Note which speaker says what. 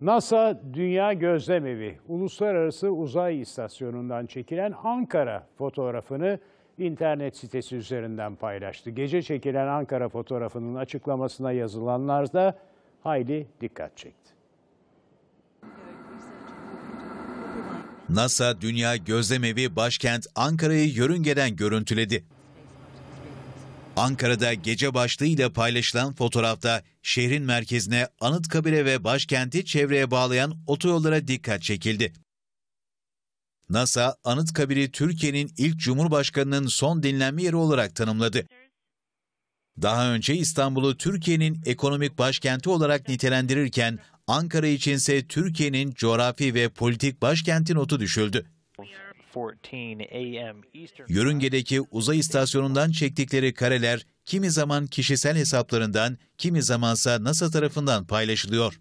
Speaker 1: NASA Dünya Gözlemevi Uluslararası Uzay İstasyonu'ndan çekilen Ankara fotoğrafını internet sitesi üzerinden paylaştı. Gece çekilen Ankara fotoğrafının açıklamasına yazılanlar da hayli dikkat çekti.
Speaker 2: NASA Dünya Gözlemevi başkent Ankara'yı yörüngeden görüntüledi. Ankara'da gece başlığıyla paylaşılan fotoğrafta şehrin merkezine Anıtkabir'e ve başkenti çevreye bağlayan otoyollara dikkat çekildi. NASA, Anıtkabir'i Türkiye'nin ilk Cumhurbaşkanı'nın son dinlenme yeri olarak tanımladı. Daha önce İstanbul'u Türkiye'nin ekonomik başkenti olarak nitelendirirken, Ankara içinse Türkiye'nin coğrafi ve politik başkenti notu düşüldü. Yörüngedeki uzay istasyonundan çektikleri kareler kimi zaman kişisel hesaplarından, kimi zamansa NASA tarafından paylaşılıyor.